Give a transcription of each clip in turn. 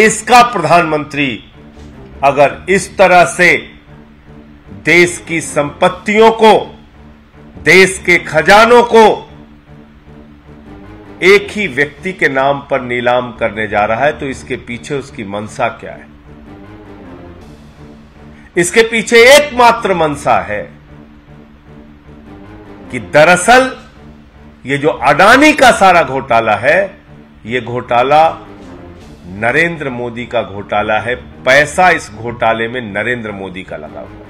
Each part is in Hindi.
इसका प्रधानमंत्री अगर इस तरह से देश की संपत्तियों को देश के खजानों को एक ही व्यक्ति के नाम पर नीलाम करने जा रहा है तो इसके पीछे उसकी मनसा क्या है इसके पीछे एकमात्र मनसा है कि दरअसल ये जो अडानी का सारा घोटाला है ये घोटाला नरेंद्र मोदी का घोटाला है पैसा इस घोटाले में नरेंद्र मोदी का लगा हुआ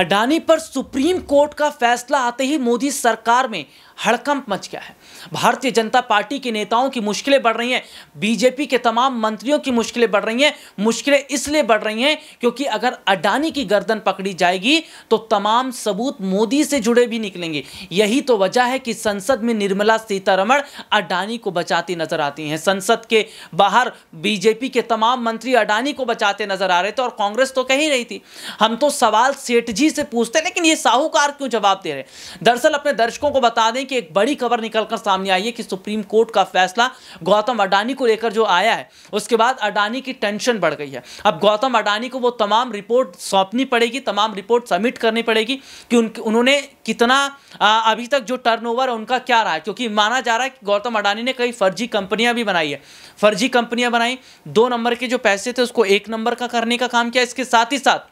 अडानी पर सुप्रीम कोर्ट का फैसला आते ही मोदी सरकार में हड़कंप मच गया है भारतीय जनता पार्टी के नेताओं की मुश्किलें बढ़ रही हैं बीजेपी के तमाम मंत्रियों की मुश्किलें बढ़ रही हैं मुश्किलें इसलिए बढ़ रही हैं क्योंकि अगर अडानी की गर्दन पकड़ी जाएगी तो तमाम सबूत मोदी से जुड़े भी निकलेंगे यही तो वजह है कि संसद में निर्मला सीतारमण अडानी को बचाती नजर आती हैं संसद के बाहर बीजेपी के तमाम मंत्री अडानी को बचाते नजर आ रहे थे और कांग्रेस तो कह ही रही थी हम तो सवाल सेठ जी से पूछते लेकिन ये साहूकार क्यों जवाब दे रहे दरअसल अपने दर्शकों को बता दें कि एक बड़ी खबर निकलकर सामने आई है कि सुप्रीम कोर्ट का फैसला गौतम अडानी को लेकर जो आया है उसके बाद अडानी की टेंशन बढ़ गई है अब गौतम अडानी को वो तमाम रिपोर्ट सौंपनी पड़ेगी तमाम रिपोर्ट सबमिट करनी पड़ेगी कि उन उन्होंने कितना आ, अभी तक जो टर्नओवर है उनका क्या रहा है क्योंकि माना जा रहा है कि गौतम अडानी ने कई फर्जी कंपनियां भी बनाई है फर्जी कंपनियां बनाई दो नंबर के जो पैसे थे उसको एक नंबर का करने का काम किया इसके साथ ही साथ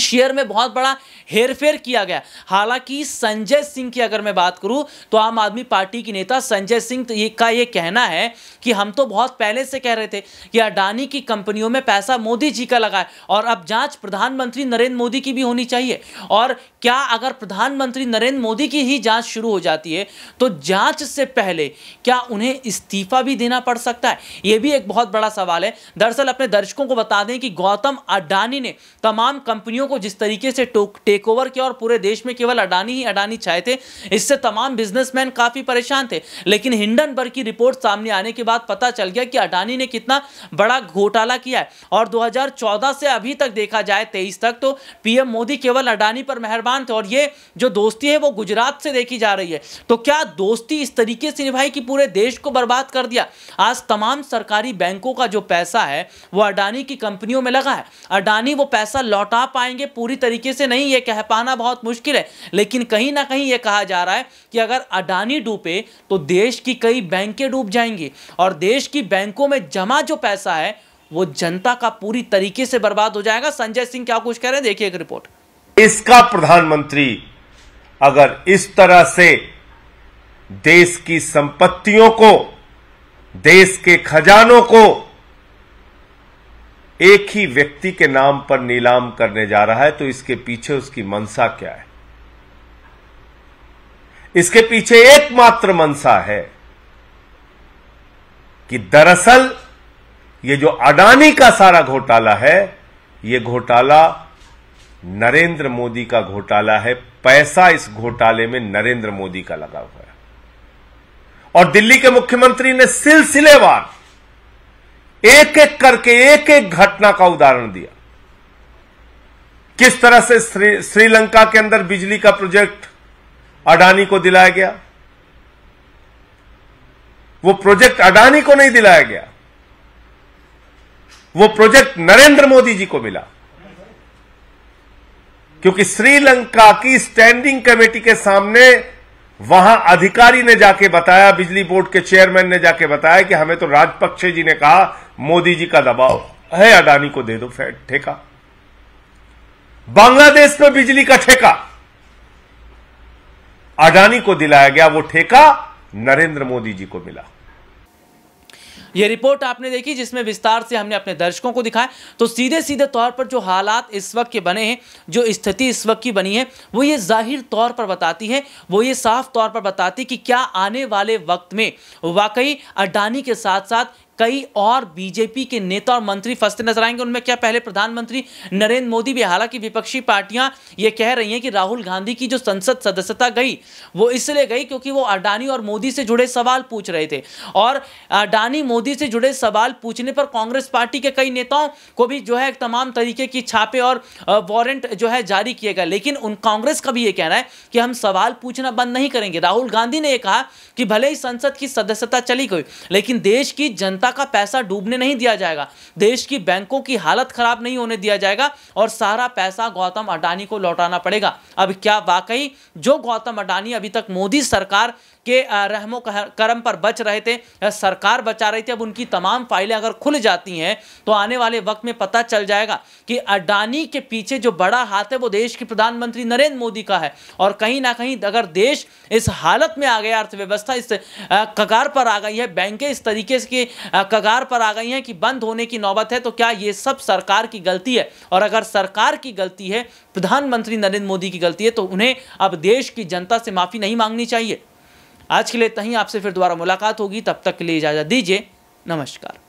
शेयर में बहुत बड़ा हेरफेर किया गया हालांकि संजय सिंह की अगर मैं बात करूं तो आम आदमी पार्टी की नेता संजय सिंह तो का ये कहना है कि हम तो बहुत पहले से कह रहे थे कि अडानी की कंपनियों में पैसा मोदी जी का लगा है और अब जांच प्रधानमंत्री नरेंद्र मोदी की भी होनी चाहिए और क्या अगर प्रधानमंत्री नरेंद्र मोदी की ही जाँच शुरू हो जाती है तो जाँच से पहले क्या उन्हें इस्तीफा भी देना पड़ सकता है ये भी एक बहुत बड़ा सवाल है दरअसल अपने दर्शकों को बता दें कि गौतम अडानी ने तमाम कंपनियों कंपनियों को जिस तरीके से टेक ओवर किया और पूरे देश में केवल अडानी ही अडानी छाए थे इससे तमाम बिजनेसमैन काफ़ी परेशान थे लेकिन हिंडन की रिपोर्ट सामने आने के बाद पता चल गया कि अडानी ने कितना बड़ा घोटाला किया है और 2014 से अभी तक देखा जाए तेईस तक तो पीएम मोदी केवल अडानी पर मेहरबान थे और ये जो दोस्ती है वो गुजरात से देखी जा रही है तो क्या दोस्ती इस तरीके से निभाई कि पूरे देश को बर्बाद कर दिया आज तमाम सरकारी बैंकों का जो पैसा है वो अडानी की कंपनियों में लगा है अडानी वो पैसा लौटा पाए पाएंगे पूरी तरीके से नहीं ये कह पाना बहुत मुश्किल है लेकिन कहीं ना कहीं ये कहा जा रहा है कि अगर अडानी डूबे तो देश की कई बैंकें डूब जाएंगी और देश की बैंकों में जमा जो पैसा है वो जनता का पूरी तरीके से बर्बाद हो जाएगा संजय सिंह क्या कुछ कह रहे हैं देखिए एक रिपोर्ट इसका प्रधानमंत्री अगर इस तरह से देश की संपत्तियों को देश के खजानों को एक ही व्यक्ति के नाम पर नीलाम करने जा रहा है तो इसके पीछे उसकी मनसा क्या है इसके पीछे एकमात्र मनसा है कि दरअसल ये जो अडानी का सारा घोटाला है ये घोटाला नरेंद्र मोदी का घोटाला है पैसा इस घोटाले में नरेंद्र मोदी का लगा हुआ है और दिल्ली के मुख्यमंत्री ने सिलसिलेवार एक एक करके एक एक घटना का उदाहरण दिया किस तरह से श्रीलंका के अंदर बिजली का प्रोजेक्ट अडानी को दिलाया गया वो प्रोजेक्ट अडानी को नहीं दिलाया गया वो प्रोजेक्ट नरेंद्र मोदी जी को मिला क्योंकि श्रीलंका की स्टैंडिंग कमेटी के सामने वहां अधिकारी ने जाके बताया बिजली बोर्ड के चेयरमैन ने जाके बताया कि हमें तो राजपक्षे जी ने कहा मोदी जी का दबाव है अडानी को दे दो ठेका बांग्लादेश में बिजली का ठेका अडानी को दिलाया गया वो ठेका नरेंद्र मोदी जी को मिला ये रिपोर्ट आपने देखी जिसमें विस्तार से हमने अपने दर्शकों को दिखाया तो सीधे सीधे तौर पर जो हालात इस वक्त के बने हैं जो स्थिति इस वक्त की बनी है वो ये जाहिर तौर पर बताती है वो ये साफ तौर पर बताती कि क्या आने वाले वक्त में वाकई अडानी के साथ साथ कई और बीजेपी के नेता और मंत्री फंसते नजर आएंगे उनमें क्या पहले प्रधानमंत्री नरेंद्र मोदी भी हालांकि विपक्षी पार्टियां ये कह रही हैं कि राहुल गांधी की जो संसद सदस्यता गई वो इसलिए गई क्योंकि वो अडानी और मोदी से जुड़े सवाल पूछ रहे थे और अडानी मोदी से जुड़े सवाल पूछने पर कांग्रेस पार्टी के कई नेताओं को भी जो है तमाम तरीके की छापे और वारंट जो है जारी किए गए लेकिन उन कांग्रेस का भी ये कहना है कि हम सवाल पूछना बंद नहीं करेंगे राहुल गांधी ने यह कहा कि भले ही संसद की सदस्यता चली गई लेकिन देश की जनता जनता का पैसा डूबने नहीं दिया जाएगा देश की बैंकों की हालत खराब नहीं होने दिया जाएगा और सारा पैसा गौतम अडानी को लौटाना पड़ेगा अब क्या वाकई जो गौतम अडानी अभी तक मोदी सरकार के रहमो करम पर बच रहे थे या सरकार बचा रही थी अब उनकी तमाम फाइलें अगर खुल जाती हैं तो आने वाले वक्त में पता चल जाएगा कि अडानी के पीछे जो बड़ा हाथ है वो देश के प्रधानमंत्री नरेंद्र मोदी का है और कहीं ना कहीं अगर देश इस हालत में आ गया अर्थव्यवस्था इस कगार पर आ गई है बैंकें इस तरीके से कगार पर आ गई हैं कि बंद होने की नौबत है तो क्या ये सब सरकार की गलती है और अगर सरकार की गलती है प्रधानमंत्री नरेंद्र मोदी की गलती है तो उन्हें अब देश की जनता से माफ़ी नहीं मांगनी चाहिए आज के लिए तहीं आपसे फिर दोबारा मुलाकात होगी तब तक के लिए इजाज़त दीजिए नमस्कार